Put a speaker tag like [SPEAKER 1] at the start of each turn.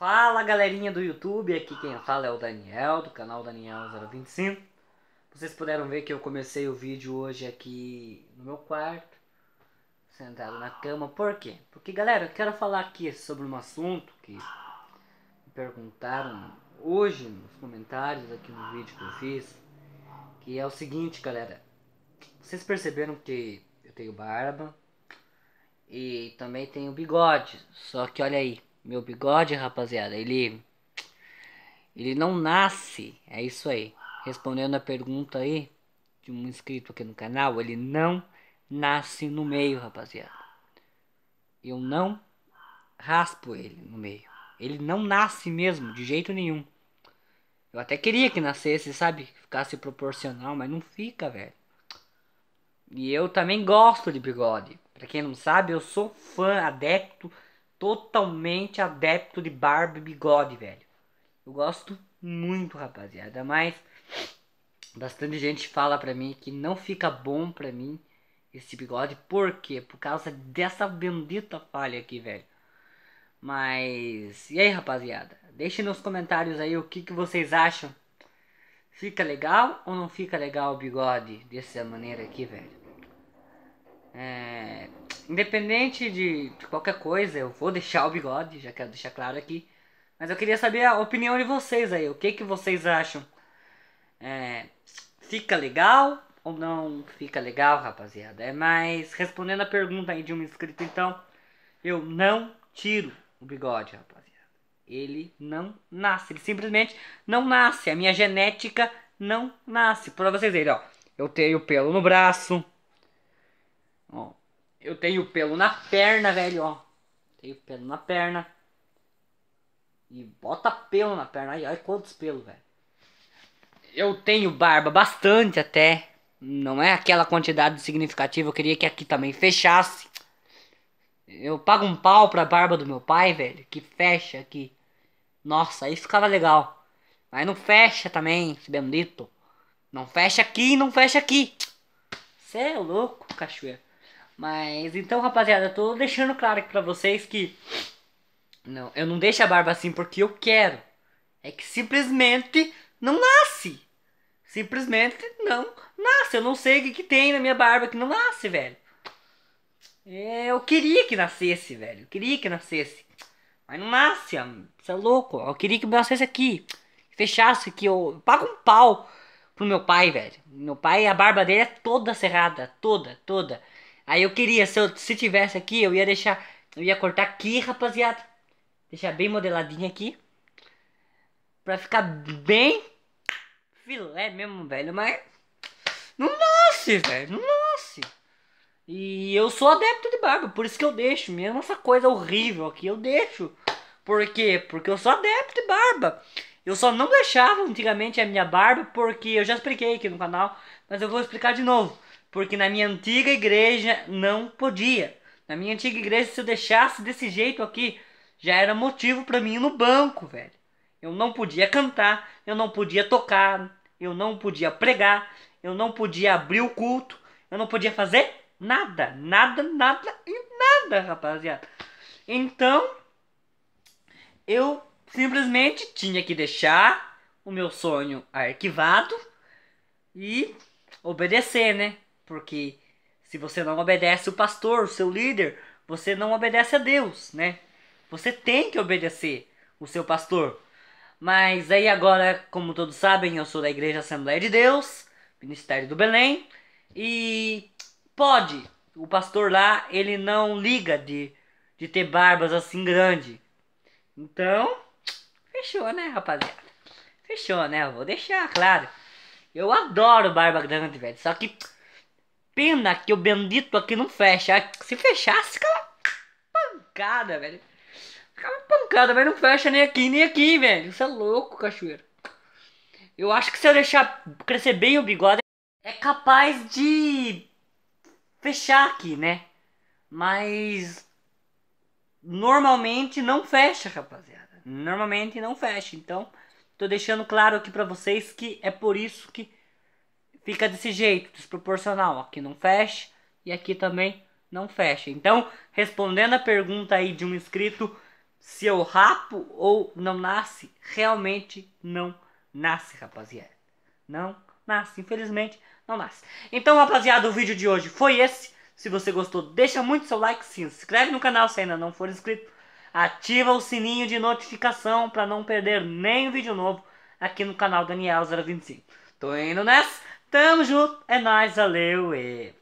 [SPEAKER 1] Fala galerinha do YouTube, aqui quem fala é o Daniel, do canal Daniel025 Vocês puderam ver que eu comecei o vídeo hoje aqui no meu quarto Sentado na cama, por quê? Porque galera, eu quero falar aqui sobre um assunto que me perguntaram hoje nos comentários aqui no vídeo que eu fiz Que é o seguinte galera, vocês perceberam que eu tenho barba e também tenho bigode, só que olha aí meu bigode, rapaziada, ele. Ele não nasce. É isso aí. Respondendo a pergunta aí de um inscrito aqui no canal, ele não nasce no meio, rapaziada. Eu não raspo ele no meio. Ele não nasce mesmo, de jeito nenhum. Eu até queria que nascesse, sabe? Ficasse proporcional, mas não fica, velho. E eu também gosto de bigode. Pra quem não sabe, eu sou fã, adepto totalmente adepto de barba e bigode, velho. Eu gosto muito, rapaziada, mas bastante gente fala pra mim que não fica bom pra mim esse bigode. Por quê? Por causa dessa bendita falha aqui, velho. Mas, e aí, rapaziada? Deixem nos comentários aí o que, que vocês acham. Fica legal ou não fica legal o bigode dessa maneira aqui, velho? É, Independente de qualquer coisa, eu vou deixar o bigode, já quero deixar claro aqui. Mas eu queria saber a opinião de vocês aí. O que, que vocês acham? É, fica legal ou não fica legal, rapaziada? É mais respondendo a pergunta aí de um inscrito, então. Eu não tiro o bigode, rapaziada. Ele não nasce. Ele simplesmente não nasce. A minha genética não nasce. Pra vocês verem, ó. Eu tenho pelo no braço. Ó, eu tenho pelo na perna, velho, ó. Tenho pelo na perna. E bota pelo na perna. Ai, ai quantos pelos, velho. Eu tenho barba bastante até. Não é aquela quantidade significativa. Eu queria que aqui também fechasse. Eu pago um pau pra barba do meu pai, velho. Que fecha aqui. Nossa, aí ficava legal. Mas não fecha também, esse bendito. Não fecha aqui, não fecha aqui. Você é louco, cachoeira. Mas então, rapaziada, eu tô deixando claro aqui pra vocês que. Não, eu não deixo a barba assim porque eu quero. É que simplesmente não nasce. Simplesmente não nasce. Eu não sei o que, que tem na minha barba que não nasce, velho. É, eu queria que nascesse, velho. Eu queria que nascesse. Mas não nasce, você é louco. Eu queria que nascesse aqui. Fechasse aqui. Eu pago um pau pro meu pai, velho. Meu pai, a barba dele é toda cerrada. Toda, toda. Aí eu queria, se, eu, se tivesse aqui, eu ia deixar. Eu ia cortar aqui, rapaziada. Deixar bem modeladinho aqui. Pra ficar bem filé mesmo, velho. Mas. Não nasce, velho. Não nasce. E eu sou adepto de barba, por isso que eu deixo. Mesmo essa coisa horrível aqui, eu deixo. Por quê? Porque eu sou adepto de barba. Eu só não deixava antigamente a minha barba porque eu já expliquei aqui no canal, mas eu vou explicar de novo porque na minha antiga igreja não podia. Na minha antiga igreja, se eu deixasse desse jeito aqui, já era motivo para mim ir no banco, velho. Eu não podia cantar, eu não podia tocar, eu não podia pregar, eu não podia abrir o culto, eu não podia fazer nada, nada, nada e nada, rapaziada. Então, eu simplesmente tinha que deixar o meu sonho arquivado e obedecer, né? Porque se você não obedece o pastor, o seu líder, você não obedece a Deus, né? Você tem que obedecer o seu pastor. Mas aí agora, como todos sabem, eu sou da Igreja Assembleia de Deus, Ministério do Belém, e pode, o pastor lá, ele não liga de, de ter barbas assim grande. Então, fechou, né, rapaziada? Fechou, né? Eu vou deixar, claro. Eu adoro barba grande, velho. Só que Pena que o bendito aqui não fecha. Se fechasse, ficava pancada, velho. Ficava pancada, mas não fecha nem aqui, nem aqui, velho. Você é louco, cachoeiro. Eu acho que se eu deixar crescer bem o bigode, é capaz de fechar aqui, né? Mas normalmente não fecha, rapaziada. Normalmente não fecha. Então, tô deixando claro aqui para vocês que é por isso que fica desse jeito, desproporcional. Aqui não fecha e aqui também não fecha. Então, respondendo a pergunta aí de um inscrito, se eu rapo ou não nasce, realmente não nasce, rapaziada. Não nasce, infelizmente não nasce. Então, rapaziada, o vídeo de hoje foi esse. Se você gostou, deixa muito seu like, se inscreve no canal se ainda não for inscrito, ativa o sininho de notificação para não perder nenhum vídeo novo aqui no canal Daniel025. Tô indo nessa. Tamo junto, é nóis, valeu e...